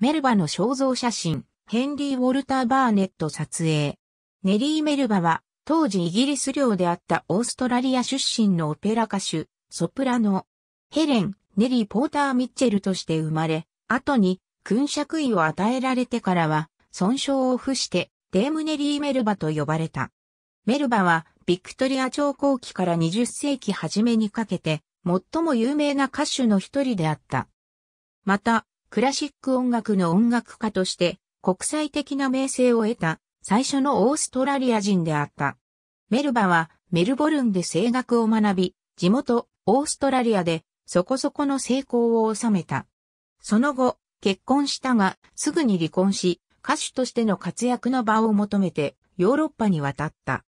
メルバの肖像写真、ヘンリー・ウォルター・バーネット撮影。ネリー・メルバは、当時イギリス領であったオーストラリア出身のオペラ歌手、ソプラノ、ヘレン、ネリー・ポーター・ミッチェルとして生まれ、後に、勲爵位を与えられてからは、損傷を付して、デームネリー・メルバと呼ばれた。メルバは、ビクトリア朝後期から20世紀初めにかけて、最も有名な歌手の一人であった。また、クラシック音楽の音楽家として国際的な名声を得た最初のオーストラリア人であった。メルバはメルボルンで声楽を学び、地元オーストラリアでそこそこの成功を収めた。その後、結婚したがすぐに離婚し、歌手としての活躍の場を求めてヨーロッパに渡った。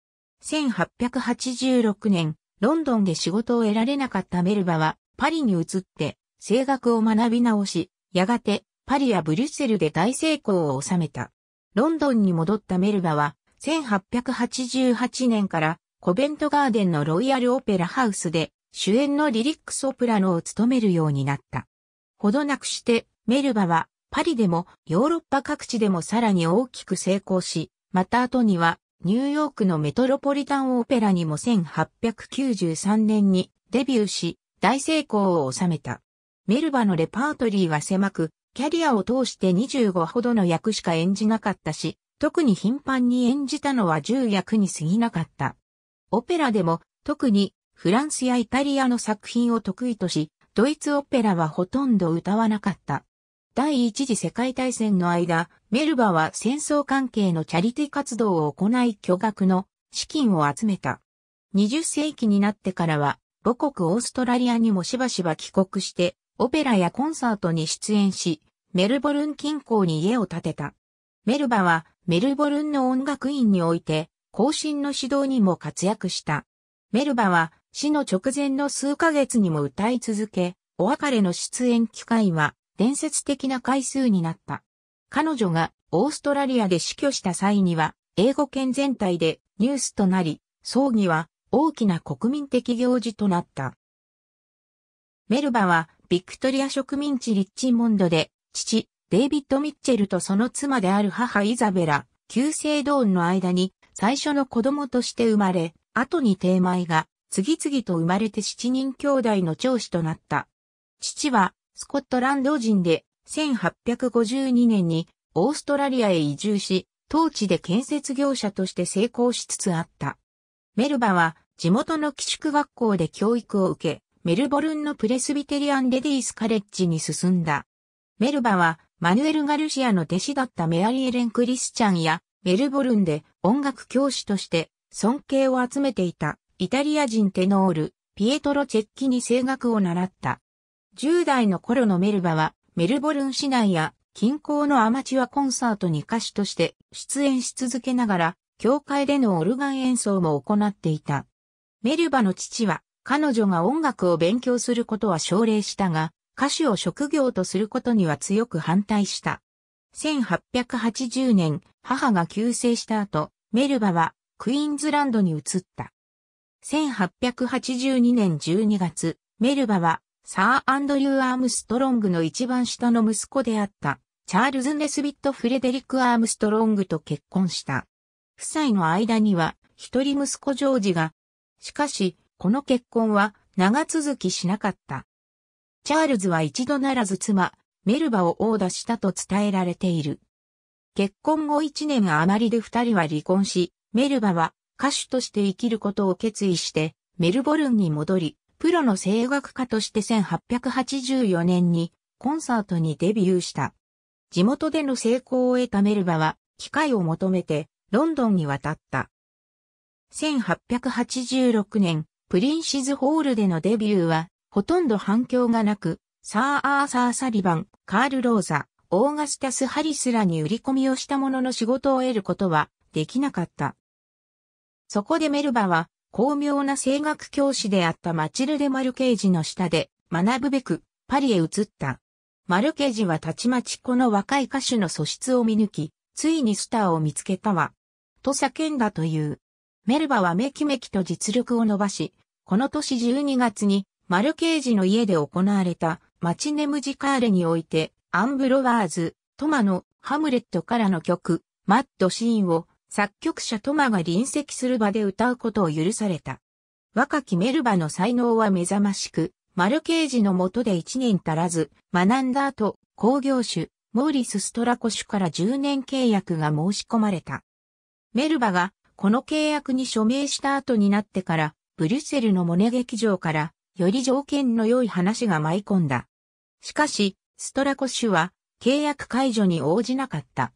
1886年、ロンドンで仕事を得られなかったメルバはパリに移って声楽を学び直し、やがてパリやブリュッセルで大成功を収めた。ロンドンに戻ったメルバは、1888年からコベントガーデンのロイヤルオペラハウスで主演のリリックソプラノを務めるようになった。ほどなくしてメルバはパリでもヨーロッパ各地でもさらに大きく成功し、また後にはニューヨークのメトロポリタンオペラにも1893年にデビューし大成功を収めた。メルバのレパートリーは狭く、キャリアを通して25ほどの役しか演じなかったし、特に頻繁に演じたのは10役に過ぎなかった。オペラでも、特にフランスやイタリアの作品を得意とし、ドイツオペラはほとんど歌わなかった。第一次世界大戦の間、メルバは戦争関係のチャリティ活動を行い巨額の資金を集めた。20世紀になってからは、母国オーストラリアにもしばしば帰国して、オペラやコンサートに出演し、メルボルン近郊に家を建てた。メルバはメルボルンの音楽院において、後進の指導にも活躍した。メルバは死の直前の数ヶ月にも歌い続け、お別れの出演機会は伝説的な回数になった。彼女がオーストラリアで死去した際には、英語圏全体でニュースとなり、葬儀は大きな国民的行事となった。メルバはビクトリア植民地リッチモンドで、父、デイビッド・ミッチェルとその妻である母イザベラ、旧姓ドーンの間に最初の子供として生まれ、後に帝米が次々と生まれて7人兄弟の長子となった。父はスコットランド人で1852年にオーストラリアへ移住し、当地で建設業者として成功しつつあった。メルバは地元の寄宿学校で教育を受け、メルボルンのプレスビテリアン・レディース・カレッジに進んだ。メルバは、マヌエル・ガルシアの弟子だったメアリー・エレン・クリスチャンや、メルボルンで音楽教師として尊敬を集めていたイタリア人テノール、ピエトロ・チェッキに声楽を習った。10代の頃のメルバは、メルボルン市内や近郊のアマチュアコンサートに歌手として出演し続けながら、教会でのオルガン演奏も行っていた。メルバの父は彼女が音楽を勉強することは奨励したが、歌手を職業とすることには強く反対した。1880年、母が急逝した後、メルバはクイーンズランドに移った。1882年12月、メルバはサー・アンドリュー・アームストロングの一番下の息子であった、チャールズ・ネスビット・フレデリック・アームストロングと結婚した。夫妻の間には、一人息子ジョージが、しかし、この結婚は長続きしなかった。チャールズは一度ならず妻、メルバを殴打したと伝えられている。結婚後一年余りで二人は離婚し、メルバは歌手として生きることを決意して、メルボルンに戻り、プロの声楽家として1884年にコンサートにデビューした。地元での成功を得たメルバは、機会を求めてロンドンに渡った。1886年、プリンシズホールでのデビューは、ほとんど反響がなく、サー・アーサー・サリバン、カール・ローザ、オーガスタス・ハリスらに売り込みをしたものの仕事を得ることはできなかった。そこでメルバは、巧妙な声楽教師であったマチルデ・マルケージの下で学ぶべくパリへ移った。マルケージはたちまちこの若い歌手の素質を見抜き、ついにスターを見つけたわ。と叫んだという。メルバはめきめきと実力を伸ばし、この年12月にマルケージの家で行われたマチネムジカーレにおいてアンブロワーズ、トマのハムレットからの曲、マッドシーンを作曲者トマが臨席する場で歌うことを許された。若きメルバの才能は目覚ましく、マルケージの下で1年足らず、学んだ後、工業種、モーリス・ストラコ種から10年契約が申し込まれた。メルバが、この契約に署名した後になってから、ブリュッセルのモネ劇場から、より条件の良い話が舞い込んだ。しかし、ストラコッシュは、契約解除に応じなかった。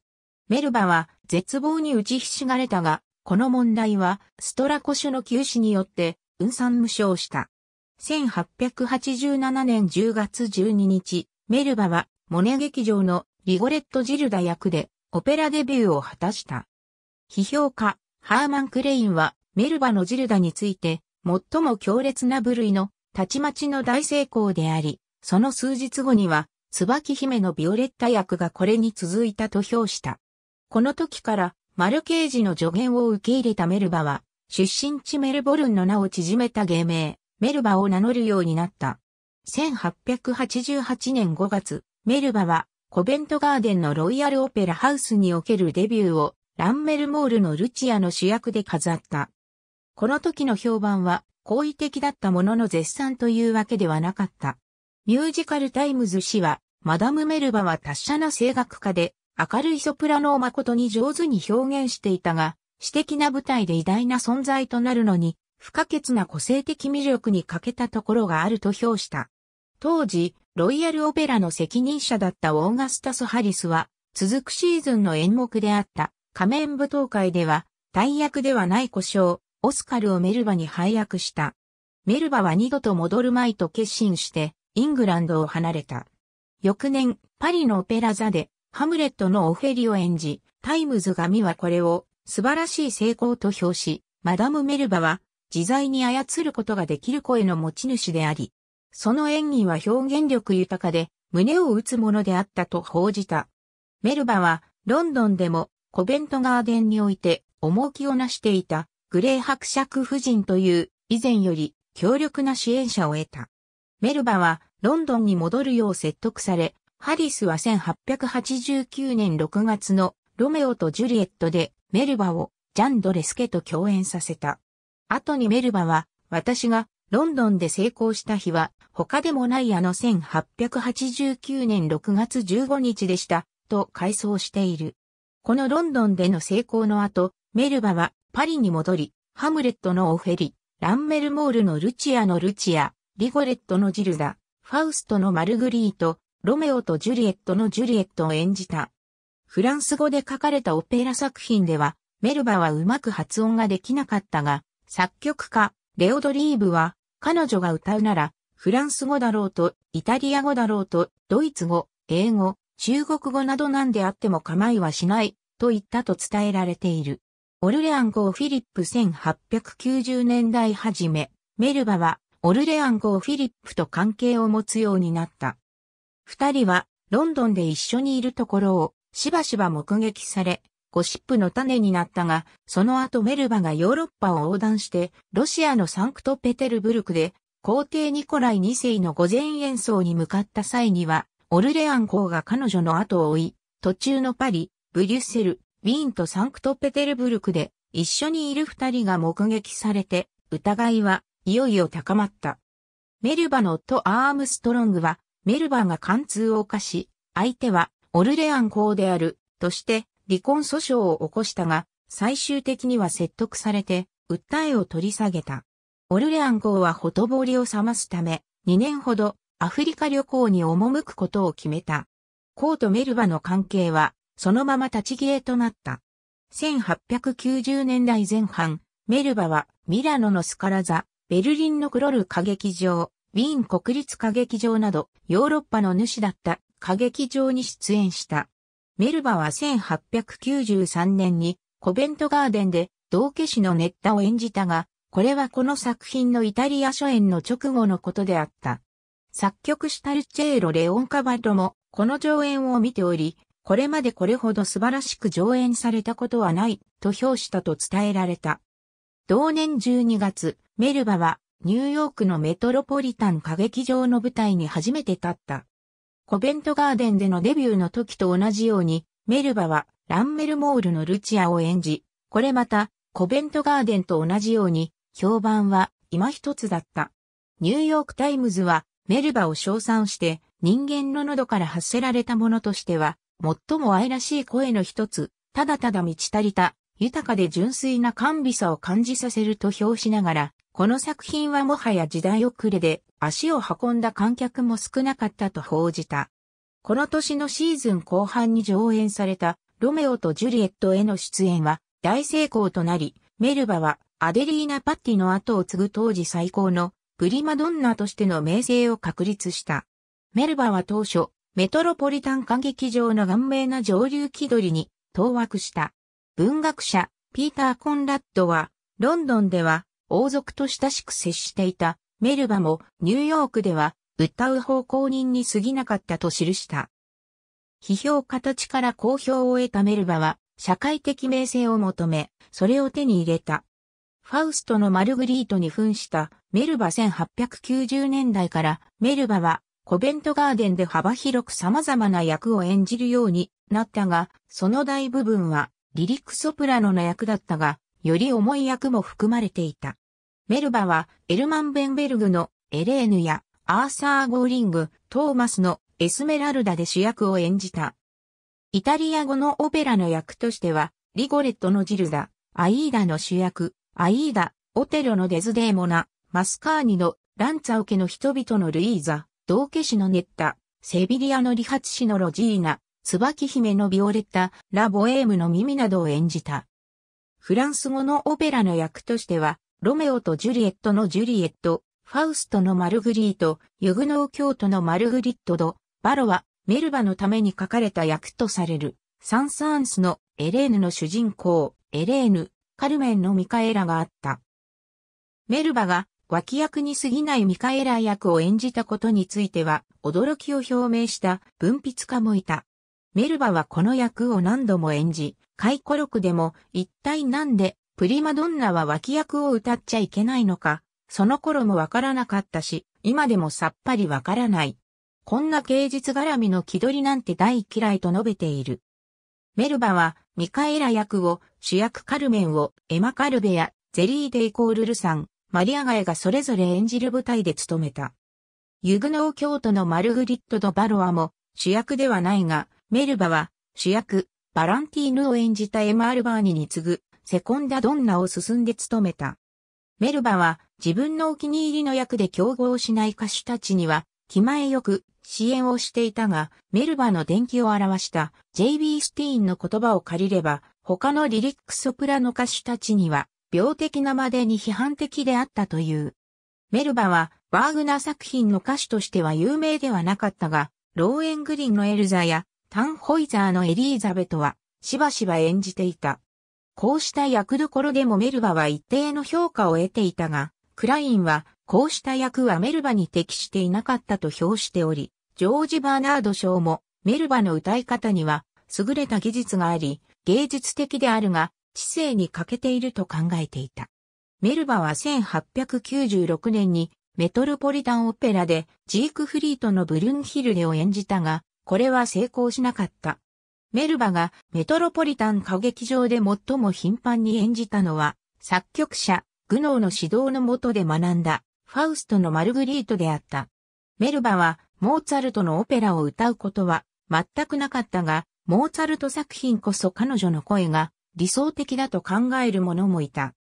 メルバは、絶望に打ちひしがれたが、この問題は、ストラコシュの休止によって、運算無償した。1887年10月12日、メルバは、モネ劇場のリゴレット・ジルダ役で、オペラデビューを果たした。批評家、ハーマン・クレインは、メルバのジルダについて、最も強烈な部類の、たちまちの大成功であり、その数日後には、椿姫のビオレッタ役がこれに続いたと評した。この時から、マルケージの助言を受け入れたメルバは、出身地メルボルンの名を縮めた芸名、メルバを名乗るようになった。1888年5月、メルバは、コベントガーデンのロイヤルオペラハウスにおけるデビューを、ランメルモールのルチアの主役で飾った。この時の評判は好意的だったものの絶賛というわけではなかった。ミュージカルタイムズ氏は、マダム・メルバは達者な声楽家で、明るいソプラノを誠に上手に表現していたが、私的な舞台で偉大な存在となるのに、不可欠な個性的魅力に欠けたところがあると評した。当時、ロイヤルオペラの責任者だったオーガスタス・ハリスは、続くシーズンの演目であった仮面舞踏会では、大役ではない故障、オスカルをメルバに配役した。メルバは二度と戻るまいと決心して、イングランドを離れた。翌年、パリのオペラ座で、ハムレットのオフェリを演じ、タイムズ紙はこれを、素晴らしい成功と評し、マダム・メルバは、自在に操ることができる声の持ち主であり、その演技は表現力豊かで、胸を打つものであったと報じた。メルバは、ロンドンでも、コベントガーデンにおいて、重きをなしていた、グレー伯爵夫人という以前より強力な支援者を得た。メルバはロンドンに戻るよう説得され、ハリスは1889年6月のロメオとジュリエットでメルバをジャン・ドレスケと共演させた。後にメルバは私がロンドンで成功した日は他でもないあの1889年6月15日でしたと回想している。このロンドンでの成功の後、メルバはパリに戻り、ハムレットのオフェリ、ランメルモールのルチアのルチア、リゴレットのジルダ、ファウストのマルグリート、ロメオとジュリエットのジュリエットを演じた。フランス語で書かれたオペラ作品では、メルバはうまく発音ができなかったが、作曲家、レオドリーブは、彼女が歌うなら、フランス語だろうと、イタリア語だろうと、ドイツ語、英語、中国語などなんであっても構いはしない、と言ったと伝えられている。オルレアン号フィリップ1890年代初め、メルバはオルレアン号フィリップと関係を持つようになった。二人はロンドンで一緒にいるところをしばしば目撃され、ゴシップの種になったが、その後メルバがヨーロッパを横断して、ロシアのサンクトペテルブルクで、皇帝ニコライ2世の御前演奏に向かった際には、オルレアン号が彼女の後を追い、途中のパリ、ブリュッセル、ウィーンとサンクトペテルブルクで一緒にいる二人が目撃されて、疑いはいよいよ高まった。メルバの夫アームストロングは、メルバが貫通を犯し、相手はオルレアン公である、として離婚訴訟を起こしたが、最終的には説得されて、訴えを取り下げた。オルレアン公はほとぼりを覚ますため、2年ほどアフリカ旅行に赴くことを決めた。コーとメルバの関係はそのまま立ち消えとなった。1890年代前半、メルバはミラノのスカラザ、ベルリンのクロル歌劇場、ウィーン国立歌劇場などヨーロッパの主だった歌劇場に出演した。メルバは1893年にコベントガーデンで道化師のネッタを演じたが、これはこの作品のイタリア初演の直後のことであった。作曲したルチェーロ・レオンカバッロもこの上演を見ており、これまでこれほど素晴らしく上演されたことはない、と評したと伝えられた。同年12月、メルバは、ニューヨークのメトロポリタン歌劇場の舞台に初めて立った。コベントガーデンでのデビューの時と同じように、メルバは、ランメルモールのルチアを演じ、これまた、コベントガーデンと同じように、評判は今一つだった。ニューヨークタイムズはメルバを称賛して人間の喉から発せられたものとしては最も愛らしい声の一つ、ただただ満ち足りた、豊かで純粋な甘美さを感じさせると評しながら、この作品はもはや時代遅れで、足を運んだ観客も少なかったと報じた。この年のシーズン後半に上演された、ロメオとジュリエットへの出演は大成功となり、メルバはアデリーナ・パッティの後を継ぐ当時最高のプリマドンナとしての名声を確立した。メルバは当初、メトロポリタン歌劇場の顔面な上流気取りに、当惑した。文学者、ピーター・コンラッドは、ロンドンでは、王族と親しく接していた、メルバも、ニューヨークでは、歌う方向人に過ぎなかったと記した。批評家たちから好評を得たメルバは、社会的名声を求め、それを手に入れた。ファウストのマルグリートに扮したメルバ1890年代からメルバはコベントガーデンで幅広く様々な役を演じるようになったが、その大部分はリリックソプラノの役だったが、より重い役も含まれていた。メルバはエルマン・ベンベルグのエレーヌやアーサー・ゴーリング、トーマスのエスメラルダで主役を演じた。イタリア語のオペラの役としては、リゴレットのジルダ、アイーダの主役、アイーダ、オテロのデズデーモナ、マスカーニのランツァオケの人々のルイーザ、道化師のネッタ、セビリアの理髪師のロジーナ、椿姫のビオレッタ、ラ・ボエームの耳などを演じた。フランス語のオペラの役としては、ロメオとジュリエットのジュリエット、ファウストのマルグリート、ユグノー教徒のマルグリットド、バロは、メルバのために書かれた役とされる、サンサーンスのエレーヌの主人公、エレーヌ、カルメンのミカエラがあった。メルバが脇役に過ぎないミカエラ役を演じたことについては、驚きを表明した文筆家もいた。メルバはこの役を何度も演じ、回顧録でも一体なんでプリマドンナは脇役を歌っちゃいけないのか、その頃もわからなかったし、今でもさっぱりわからない。こんな芸術絡みの気取りなんて大嫌いと述べている。メルバはミカエラ役を主役カルメンをエマカルベやゼリーデイコールルさん、マリアガエがそれぞれ演じる舞台で務めた。ユグノー教徒のマルグリット・ド・バロアも主役ではないが、メルバは主役、バランティーヌを演じたエマール・バーニに次ぐ、セコンダ・ドンナを進んで務めた。メルバは自分のお気に入りの役で競合しない歌手たちには気前よく支援をしていたが、メルバの伝記を表した JB スティーンの言葉を借りれば、他のリリックソプラの歌手たちには病的なまでに批判的であったという。メルバは、ワーグナー作品の歌手としては有名ではなかったが、ローエングリンのエルザや、タンホイザーのエリーザベトは、しばしば演じていた。こうした役どころでもメルバは一定の評価を得ていたが、クラインは、こうした役はメルバに適していなかったと評しており、ジョージ・バーナード賞も、メルバの歌い方には、優れた技術があり、芸術的であるが、知性に欠けていると考えていた。メルバは1896年にメトロポリタンオペラでジークフリートのブルンヒルデを演じたが、これは成功しなかった。メルバがメトロポリタン歌劇場で最も頻繁に演じたのは、作曲者、グノーの指導の下で学んだ、ファウストのマルグリートであった。メルバは、モーツァルトのオペラを歌うことは、全くなかったが、モーツァルト作品こそ彼女の声が、理想的だと考える者もいた。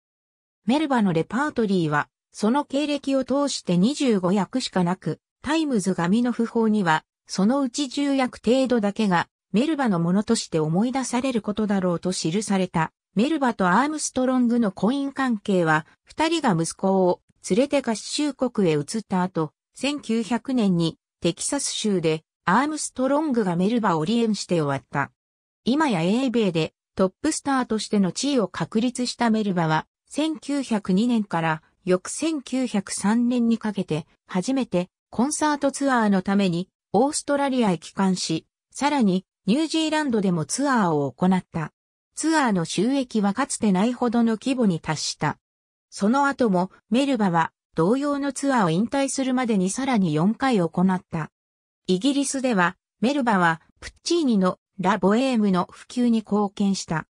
メルバのレパートリーは、その経歴を通して25役しかなく、タイムズ紙の訃報には、そのうち10役程度だけが、メルバのものとして思い出されることだろうと記された。メルバとアームストロングの婚姻関係は、二人が息子を連れて合衆国へ移った後、1900年にテキサス州でアームストロングがメルバを離縁して終わった。今や英米でトップスターとしての地位を確立したメルバは、1902年から翌1903年にかけて、初めてコンサートツアーのためにオーストラリアへ帰還し、さらにニュージーランドでもツアーを行った。ツアーの収益はかつてないほどの規模に達した。その後もメルバは同様のツアーを引退するまでにさらに4回行った。イギリスではメルバはプッチーニのラ・ボエームの普及に貢献した。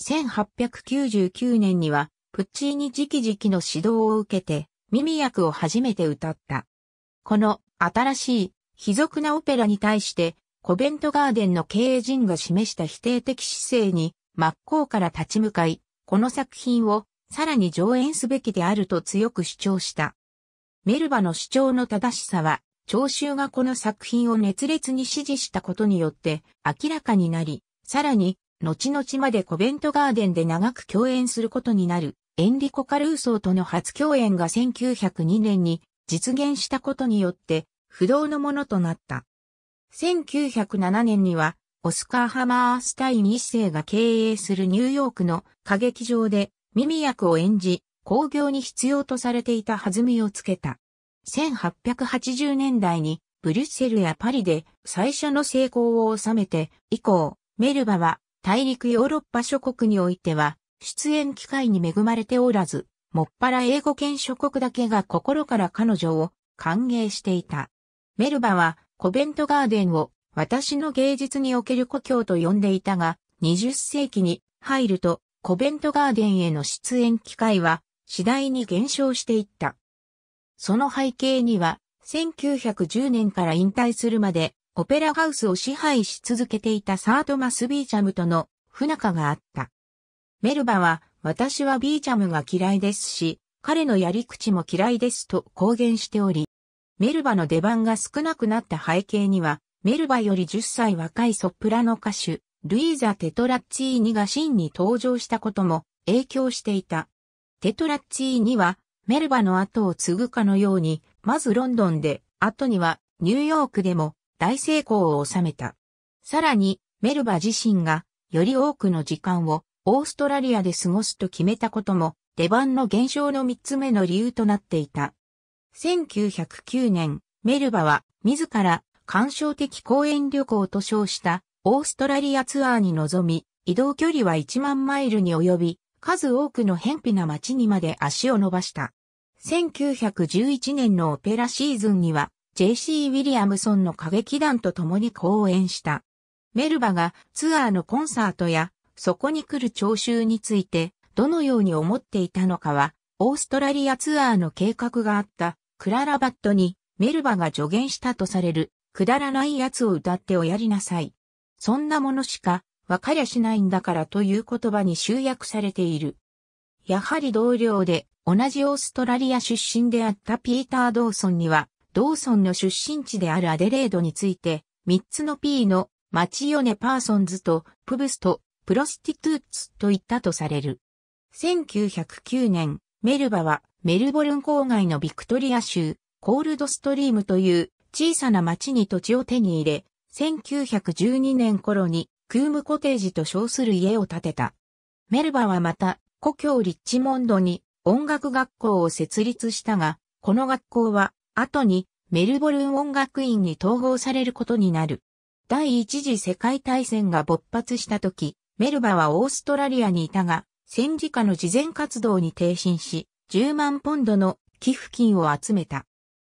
1899年には、プッチーニ直々の指導を受けて、耳役を初めて歌った。この新しい、貴俗なオペラに対して、コベントガーデンの経営陣が示した否定的姿勢に真っ向から立ち向かい、この作品をさらに上演すべきであると強く主張した。メルバの主張の正しさは聴衆がこの作品を熱烈に支持したことによって明らかになり、さらに、後々までコベントガーデンで長く共演することになる、エンリコ・カルーソーとの初共演が1902年に実現したことによって、不動のものとなった。1907年には、オスカー・ハマースタイン一世が経営するニューヨークの歌劇場で、ミミ役を演じ、興行に必要とされていた弾みをつけた。1880年代にブリュッセルやパリで最初の成功を収めて以降、メルバは大陸ヨーロッパ諸国においては出演機会に恵まれておらず、もっぱら英語圏諸国だけが心から彼女を歓迎していた。メルバはコベントガーデンを私の芸術における故郷と呼んでいたが、20世紀に入るとコベントガーデンへの出演機会は次第に減少していった。その背景には、1910年から引退するまで、オペラハウスを支配し続けていたサートマス・ビーチャムとの不仲があった。メルバは、私はビーチャムが嫌いですし、彼のやり口も嫌いですと公言しており、メルバの出番が少なくなった背景には、メルバより10歳若いソプラノ歌手、ルイーザ・テトラッチーニが真に登場したことも影響していた。テトラッチーニはメルバの後を継ぐかのように、まずロンドンで、後にはニューヨークでも大成功を収めた。さらに、メルバ自身がより多くの時間をオーストラリアで過ごすと決めたことも、出番の減少の3つ目の理由となっていた。1909年、メルバは自ら鑑賞的講演旅行と称したオーストラリアツアーに臨み、移動距離は1万マイルに及び、数多くの偏僻な街にまで足を伸ばした。1911年のオペラシーズンには J.C. ウィリアムソンの歌劇団と共に公演した。メルバがツアーのコンサートやそこに来る聴衆についてどのように思っていたのかはオーストラリアツアーの計画があったクララバットにメルバが助言したとされるくだらない奴を歌っておやりなさい。そんなものしかわかりゃしないんだからという言葉に集約されている。やはり同僚で同じオーストラリア出身であったピーター・ドーソンには、ドーソンの出身地であるアデレードについて、3つの P のチヨネ・パーソンズとプブスとプロスティトゥーツと言ったとされる。1909年、メルバはメルボルン郊外のビクトリア州、コールドストリームという小さな町に土地を手に入れ、1912年頃にクームコテージと称する家を建てた。メルバはまた、故郷リッチモンドに音楽学校を設立したが、この学校は後にメルボルン音楽院に統合されることになる。第一次世界大戦が勃発した時、メルバはオーストラリアにいたが、戦時下の慈善活動に停身し、10万ポンドの寄付金を集めた。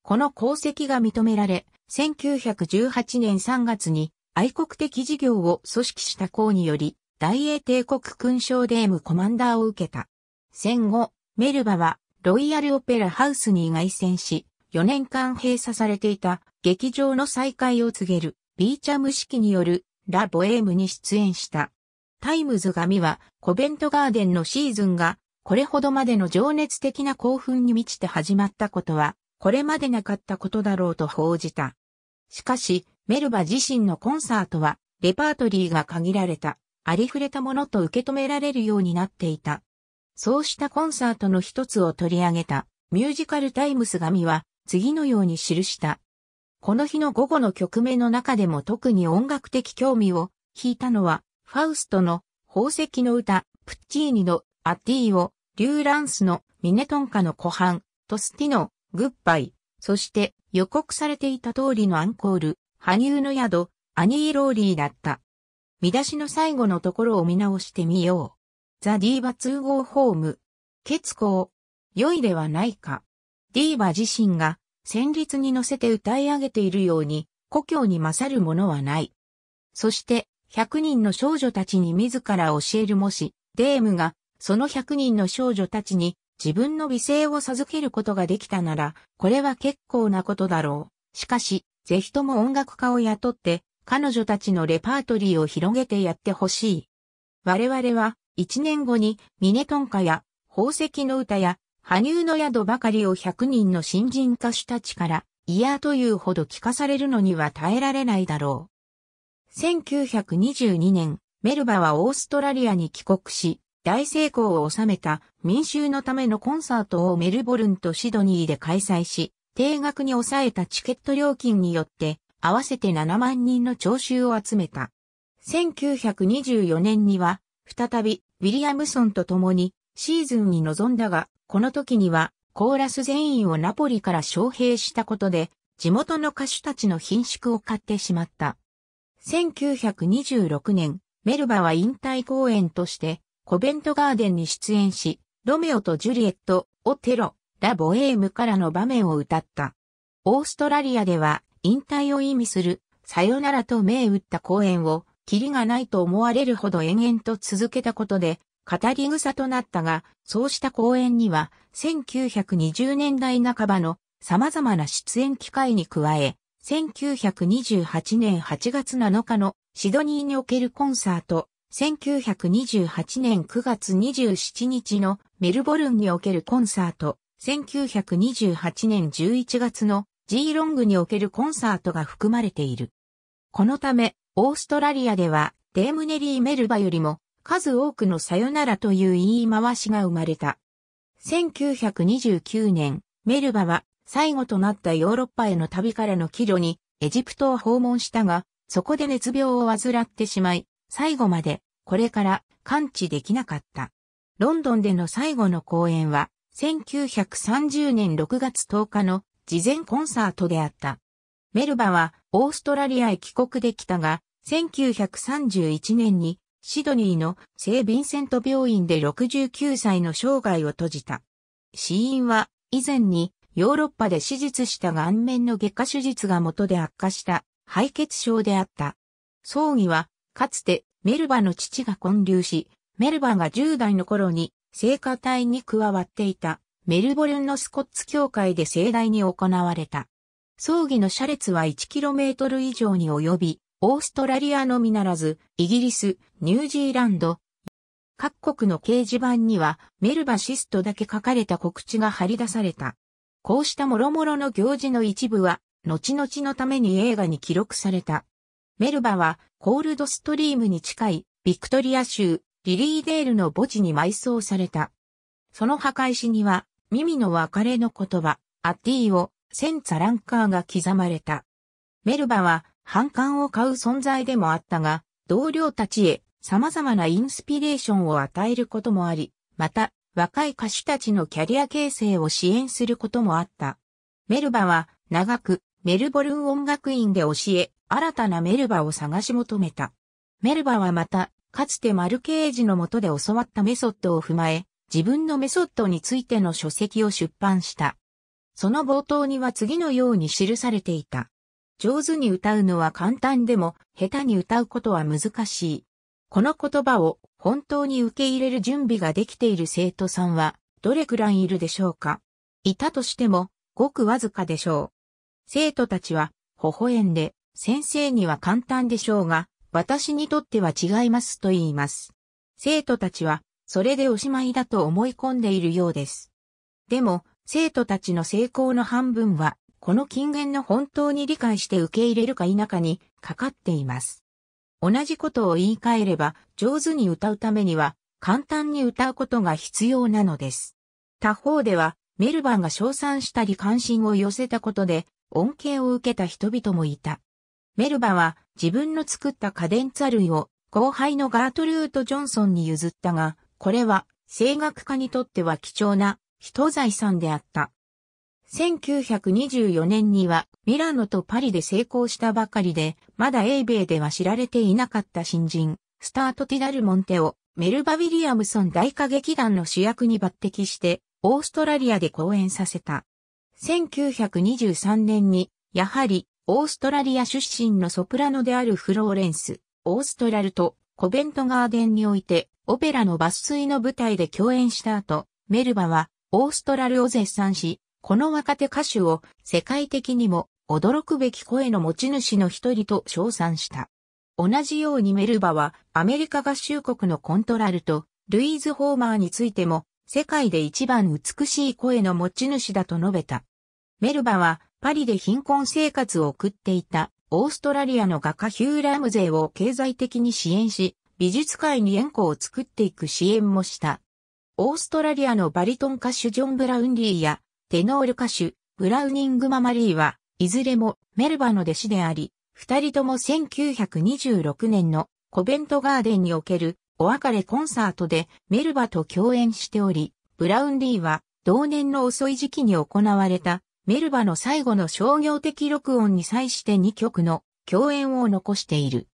この功績が認められ、1918年3月に愛国的事業を組織した校により、大英帝国勲章デームコマンダーを受けた。戦後、メルバはロイヤルオペラハウスに凱旋し、4年間閉鎖されていた劇場の再開を告げるビーチャム式によるラ・ボエームに出演した。タイムズ紙はコベントガーデンのシーズンがこれほどまでの情熱的な興奮に満ちて始まったことはこれまでなかったことだろうと報じた。しかしメルバ自身のコンサートはレパートリーが限られたありふれたものと受け止められるようになっていた。そうしたコンサートの一つを取り上げたミュージカルタイムス紙は次のように記した。この日の午後の曲名の中でも特に音楽的興味を引いたのはファウストの宝石の歌、プッチーニのアティーオ、リューランスのミネトンカの湖畔、トスティのグッバイ、そして予告されていた通りのアンコール、羽生の宿、アニーローリーだった。見出しの最後のところを見直してみよう。ザ・ディーバ2号ホーム。結構、良いではないか。ディーバ自身が旋律に乗せて歌い上げているように、故郷に勝るものはない。そして、100人の少女たちに自ら教えるもし、デームが、その100人の少女たちに自分の美声を授けることができたなら、これは結構なことだろう。しかし、ぜひとも音楽家を雇って、彼女たちのレパートリーを広げてやってほしい。我々は、一年後に、ミネトンカや、宝石の歌や、羽生の宿ばかりを100人の新人歌手たちから、いやというほど聞かされるのには耐えられないだろう。1922年、メルバはオーストラリアに帰国し、大成功を収めた民衆のためのコンサートをメルボルンとシドニーで開催し、定額に抑えたチケット料金によって、合わせて7万人の聴衆を集めた。1924年には、再び、ウィリアムソンと共に、シーズンに臨んだが、この時には、コーラス全員をナポリから招聘したことで、地元の歌手たちの品縮を買ってしまった。1926年、メルバは引退公演として、コベントガーデンに出演し、ロメオとジュリエット、オテロ、ラ・ボエームからの場面を歌った。オーストラリアでは、引退を意味する、さよならと銘打った公演を、キリがないと思われるほど延々と続けたことで、語り草となったが、そうした公演には、1920年代半ばの様々な出演機会に加え、1928年8月7日のシドニーにおけるコンサート、1928年9月27日のメルボルンにおけるコンサート、1928年11月のジーロングにおけるコンサートが含まれている。このため、オーストラリアでは、デームネリー・メルバよりも、数多くのさよならという言い回しが生まれた。1929年、メルバは最後となったヨーロッパへの旅からの帰路にエジプトを訪問したが、そこで熱病を患ってしまい、最後までこれから完治できなかった。ロンドンでの最後の公演は、1930年6月10日の事前コンサートであった。メルバはオーストラリアへ帰国できたが、1931年にシドニーの聖ヴィンセント病院で69歳の生涯を閉じた。死因は以前にヨーロッパで手術した顔面の外科手術が元で悪化した敗血症であった。葬儀はかつてメルバの父が混流し、メルバが10代の頃に聖歌隊に加わっていたメルボルンのスコッツ教会で盛大に行われた。葬儀の車列は 1km 以上に及び、オーストラリアのみならず、イギリス、ニュージーランド、各国の掲示板には、メルバシストだけ書かれた告知が貼り出された。こうした諸々の行事の一部は、後々のために映画に記録された。メルバは、コールドストリームに近い、ビクトリア州、リリーデールの墓地に埋葬された。その墓石には、耳の別れの言葉、アティーを、センツァランカーが刻まれた。メルバは反感を買う存在でもあったが、同僚たちへ様々なインスピレーションを与えることもあり、また若い歌手たちのキャリア形成を支援することもあった。メルバは長くメルボルン音楽院で教え、新たなメルバを探し求めた。メルバはまた、かつてマルケージの下で教わったメソッドを踏まえ、自分のメソッドについての書籍を出版した。その冒頭には次のように記されていた。上手に歌うのは簡単でも、下手に歌うことは難しい。この言葉を本当に受け入れる準備ができている生徒さんは、どれくらいいるでしょうかいたとしても、ごくわずかでしょう。生徒たちは、微笑んで、先生には簡単でしょうが、私にとっては違いますと言います。生徒たちは、それでおしまいだと思い込んでいるようです。でも、生徒たちの成功の半分は、この金言の本当に理解して受け入れるか否かにかかっています。同じことを言い換えれば、上手に歌うためには、簡単に歌うことが必要なのです。他方では、メルバンが称賛したり関心を寄せたことで、恩恵を受けた人々もいた。メルバは自分の作ったカデンツァ類を後輩のガートルート・ジョンソンに譲ったが、これは声楽家にとっては貴重な人財産であった。1924年にはミラノとパリで成功したばかりで、まだ英米では知られていなかった新人、スタート・ティダル・モンテをメルバ・ウィリアムソン大歌劇団の主役に抜擢して、オーストラリアで公演させた。1923年に、やはり、オーストラリア出身のソプラノであるフローレンス、オーストラルとコベントガーデンにおいて、オペラの抜粋の舞台で共演した後、メルバはオーストラルを絶賛し、この若手歌手を世界的にも驚くべき声の持ち主の一人と称賛した。同じようにメルバはアメリカ合衆国のコントラルとルイーズ・ホーマーについても世界で一番美しい声の持ち主だと述べた。メルバはパリで貧困生活を送っていたオーストラリアの画家ヒュー・ラムゼーを経済的に支援し、美術界に円弧を作っていく支援もした。オーストラリアのバリトン歌手ジョン・ブラウンリーや、テノール歌手、ブラウニング・ママリーは、いずれもメルバの弟子であり、二人とも1926年のコベントガーデンにおけるお別れコンサートでメルバと共演しており、ブラウンリーは同年の遅い時期に行われたメルバの最後の商業的録音に際して2曲の共演を残している。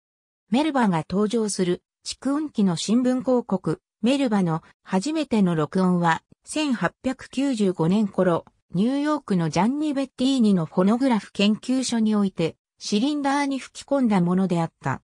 メルバが登場する蓄音機の新聞広告、メルバの初めての録音は1895年頃、ニューヨークのジャンニ・ベッティーニのフォノグラフ研究所においてシリンダーに吹き込んだものであった。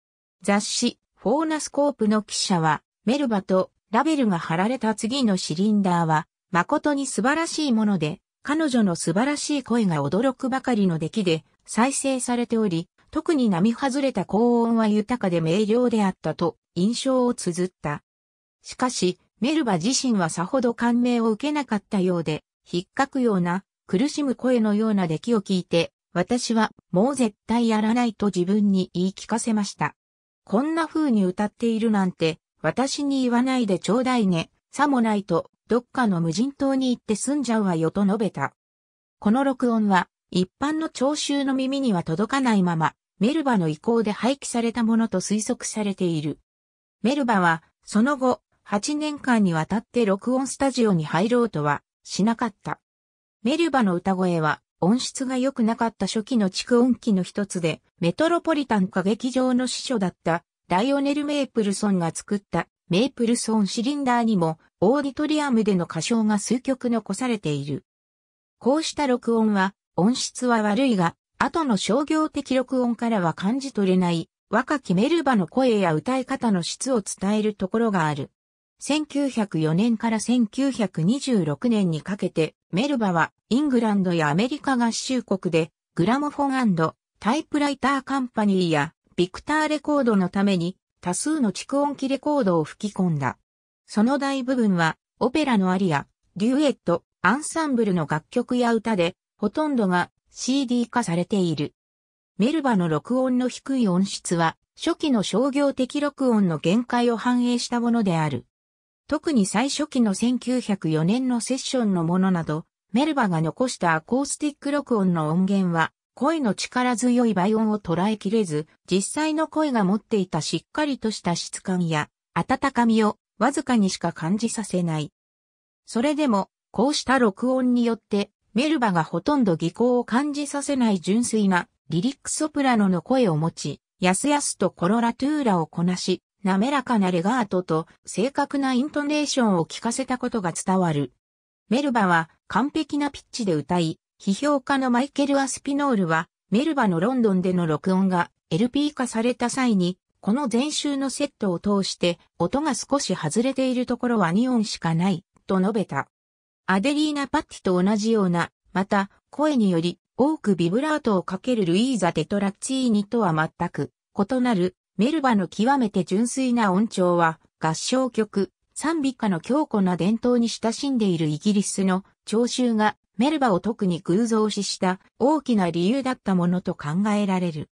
雑誌フォーナスコープの記者はメルバとラベルが貼られた次のシリンダーは誠に素晴らしいもので彼女の素晴らしい声が驚くばかりの出来で再生されており特に並外れた高音は豊かで明瞭であったと印象を綴った。しかし、メルバ自身はさほど感銘を受けなかったようで、引っかくような、苦しむ声のような出来を聞いて、私はもう絶対やらないと自分に言い聞かせました。こんな風に歌っているなんて、私に言わないでちょうだいね、さもないと、どっかの無人島に行って住んじゃうわよと述べた。この録音は、一般の聴衆の耳には届かないまま、メルバの意向で廃棄されたものと推測されている。メルバは、その後、8年間にわたって録音スタジオに入ろうとはしなかった。メルバの歌声は音質が良くなかった初期の蓄音機の一つで、メトロポリタン歌劇場の師匠だったライオネル・メープルソンが作ったメープルソンシリンダーにもオーディトリアムでの歌唱が数曲残されている。こうした録音は音質は悪いが、後の商業的録音からは感じ取れない若きメルバの声や歌い方の質を伝えるところがある。1904年から1926年にかけて、メルバはイングランドやアメリカ合衆国で、グラモフォンタイプライターカンパニーやビクターレコードのために多数の蓄音機レコードを吹き込んだ。その大部分はオペラのアリア、デュエット、アンサンブルの楽曲や歌で、ほとんどが CD 化されている。メルバの録音の低い音質は、初期の商業的録音の限界を反映したものである。特に最初期の1904年のセッションのものなど、メルバが残したアコースティック録音の音源は、声の力強い倍音を捉えきれず、実際の声が持っていたしっかりとした質感や、温かみをわずかにしか感じさせない。それでも、こうした録音によって、メルバがほとんど技巧を感じさせない純粋なリリックソプラノの声を持ち、やすやすとコロラトゥーラをこなし、滑らかなレガートと正確なイントネーションを聞かせたことが伝わる。メルバは完璧なピッチで歌い、批評家のマイケル・アスピノールは、メルバのロンドンでの録音が LP 化された際に、この全集のセットを通して音が少し外れているところは2音しかない、と述べた。アデリーナ・パッティと同じような、また声により多くビブラートをかけるルイーザ・デトラッチーニとは全く異なるメルバの極めて純粋な音調は、合唱曲、賛美歌の強固な伝統に親しんでいるイギリスの聴衆がメルバを特に偶像視した大きな理由だったものと考えられる。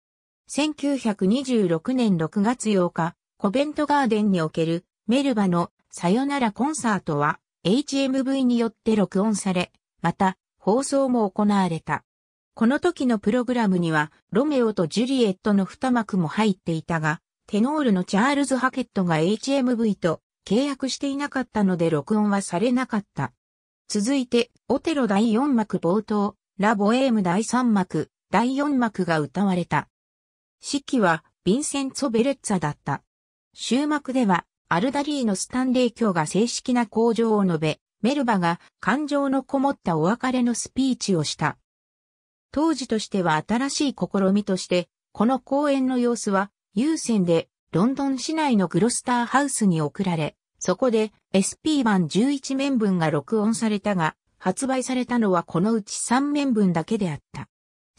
1926年6月8日、コベントガーデンにおけるメルバのさよならコンサートは HMV によって録音され、また放送も行われた。この時のプログラムには、ロメオとジュリエットの二幕も入っていたが、テノールのチャールズ・ハケットが HMV と契約していなかったので録音はされなかった。続いて、オテロ第4幕冒頭、ラ・ボエーム第3幕、第4幕が歌われた。指揮は、ヴィンセンツォ・ベレッツァだった。終幕では、アルダリーのスタンレー卿が正式な口上を述べ、メルバが感情のこもったお別れのスピーチをした。当時としては新しい試みとして、この公演の様子は、有線で、ロンドン市内のグロスターハウスに送られ、そこで SP 版11面分が録音されたが、発売されたのはこのうち3面分だけであった。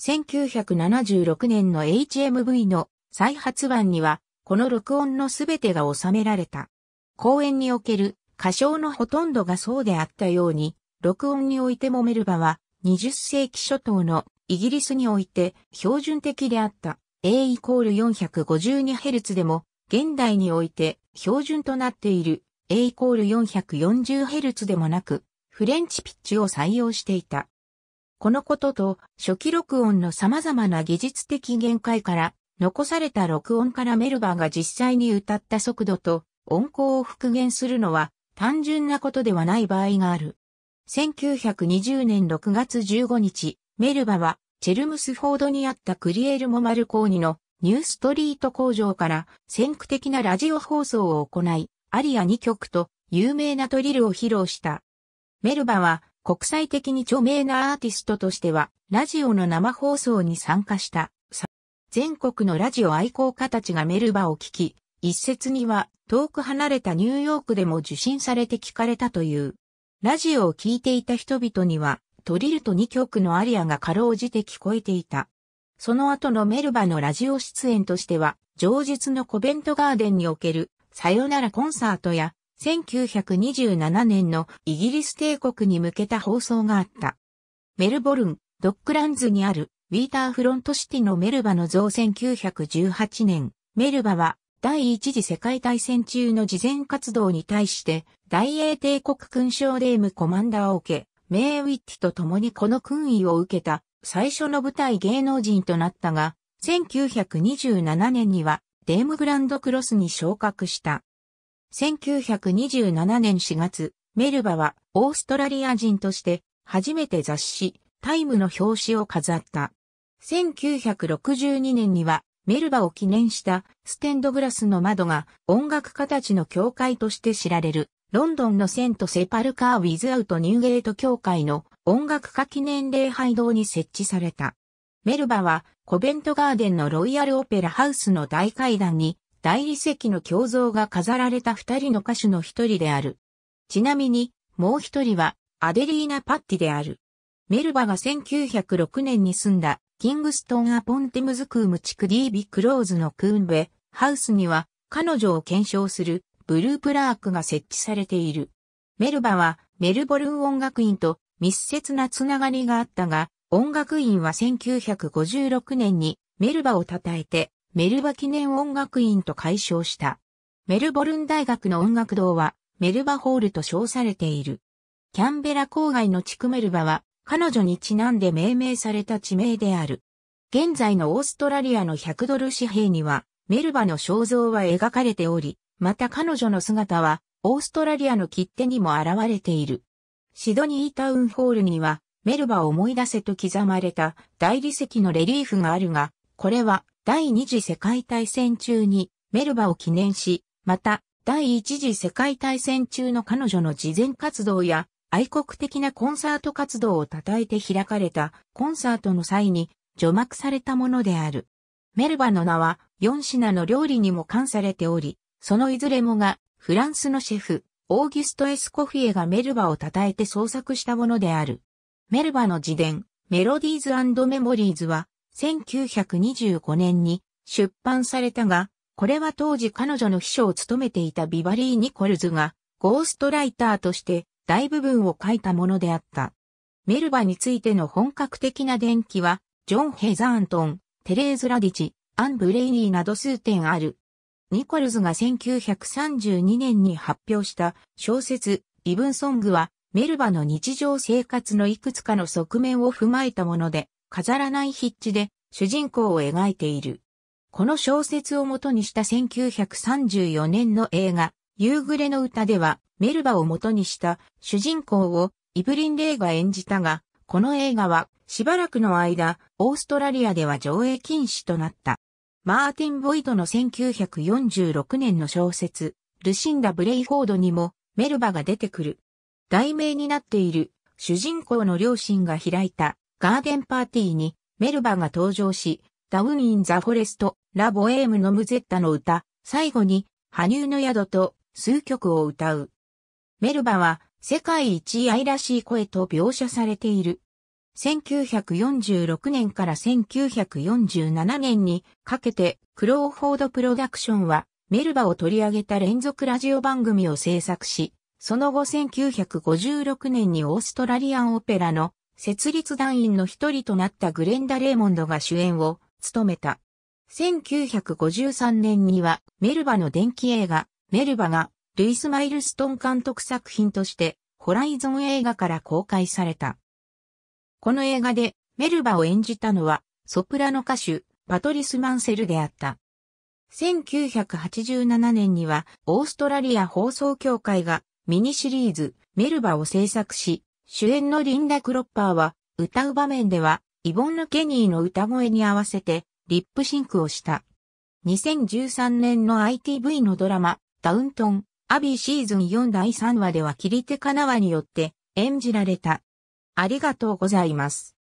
1976年の HMV の再発版には、この録音のすべてが収められた。公演における歌唱のほとんどがそうであったように、録音において揉メルバは20世紀初頭のイギリスにおいて標準的であった A イコール 452Hz でも、現代において標準となっている A イコール 440Hz でもなく、フレンチピッチを採用していた。このことと、初期録音の様々な技術的限界から、残された録音からメルバーが実際に歌った速度と音高を復元するのは単純なことではない場合がある。1920年6月15日、メルバは、チェルムスフォードにあったクリエルモ・マルコーニのニューストリート工場から先駆的なラジオ放送を行い、アリア2曲と有名なトリルを披露した。メルバは国際的に著名なアーティストとしては、ラジオの生放送に参加した。全国のラジオ愛好家たちがメルバを聞き、一説には遠く離れたニューヨークでも受信されて聞かれたという。ラジオを聴いていた人々にはトリルと2曲のアリアがかろうじて聞こえていた。その後のメルバのラジオ出演としては、上日のコベントガーデンにおけるさよならコンサートや、1927年のイギリス帝国に向けた放送があった。メルボルン、ドックランズにあるウィーターフロントシティのメルバの像1918年、メルバは第一次世界大戦中の事前活動に対して、大英帝国勲章デームコマンダーを受け、メイウィッティと共にこの勲位を受けた最初の舞台芸能人となったが、1927年にはデームグランドクロスに昇格した。1927年4月、メルバはオーストラリア人として初めて雑誌タイムの表紙を飾った。1962年にはメルバを記念したステンドグラスの窓が音楽家たちの教会として知られるロンドンのセント・セパルカー・ウィズアウト・ニューゲート協会の音楽家記念礼拝堂に設置された。メルバはコベントガーデンのロイヤルオペラハウスの大階段に大理石の胸像が飾られた二人の歌手の一人である。ちなみにもう一人はアデリーナ・パッティである。メルバが1906年に住んだキングストン・アポンテムズ・クーム地区ディービ・クローズのクーンベハウスには彼女を検証するブループラークが設置されている。メルバはメルボルン音楽院と密接なつながりがあったが、音楽院は1956年にメルバを称えてメルバ記念音楽院と解消した。メルボルン大学の音楽堂はメルバホールと称されている。キャンベラ郊外の地区メルバは彼女にちなんで命名された地名である。現在のオーストラリアの100ドル紙幣にはメルバの肖像は描かれており、また彼女の姿は、オーストラリアの切手にも現れている。シドニータウンホールには、メルバを思い出せと刻まれた大理石のレリーフがあるが、これは第二次世界大戦中にメルバを記念し、また第一次世界大戦中の彼女の慈善活動や愛国的なコンサート活動を称えて開かれたコンサートの際に除幕されたものである。メルバの名は4品の料理にも関されており、そのいずれもが、フランスのシェフ、オーギュスト・エスコフィエがメルバを称えて創作したものである。メルバの自伝、メロディーズメモリーズは、1925年に出版されたが、これは当時彼女の秘書を務めていたビバリー・ニコルズが、ゴーストライターとして大部分を書いたものであった。メルバについての本格的な伝記は、ジョン・ヘザーントン、テレーズ・ラディチ、アン・ブレイニーなど数点ある。ニコルズが1932年に発表した小説イブンソングはメルバの日常生活のいくつかの側面を踏まえたもので飾らない筆致で主人公を描いている。この小説を元にした1934年の映画夕暮れの歌ではメルバを元にした主人公をイブリン・レイが演じたが、この映画はしばらくの間、オーストラリアでは上映禁止となった。マーティン・ボイドの1946年の小説、ルシンダ・ブレイフォードにもメルバが出てくる。題名になっている主人公の両親が開いたガーデンパーティーにメルバが登場し、ダウン・イン・ザ・フォレスト、ラ・ボエームのムゼッタの歌、最後に、羽生の宿と数曲を歌う。メルバは世界一愛らしい声と描写されている。1946年から1947年にかけてクローフォードプロダクションはメルバを取り上げた連続ラジオ番組を制作し、その後1956年にオーストラリアンオペラの設立団員の一人となったグレンダ・レーモンドが主演を務めた。1953年にはメルバの電気映画メルバがルイス・マイルストン監督作品としてホライゾン映画から公開された。この映画でメルバを演じたのはソプラノ歌手パトリス・マンセルであった。1987年にはオーストラリア放送協会がミニシリーズメルバを制作し、主演のリンダ・クロッパーは歌う場面ではイボンヌ・ケニーの歌声に合わせてリップシンクをした。2013年の ITV のドラマダウントンアビーシーズン4第3話では切り手かなわによって演じられた。ありがとうございます。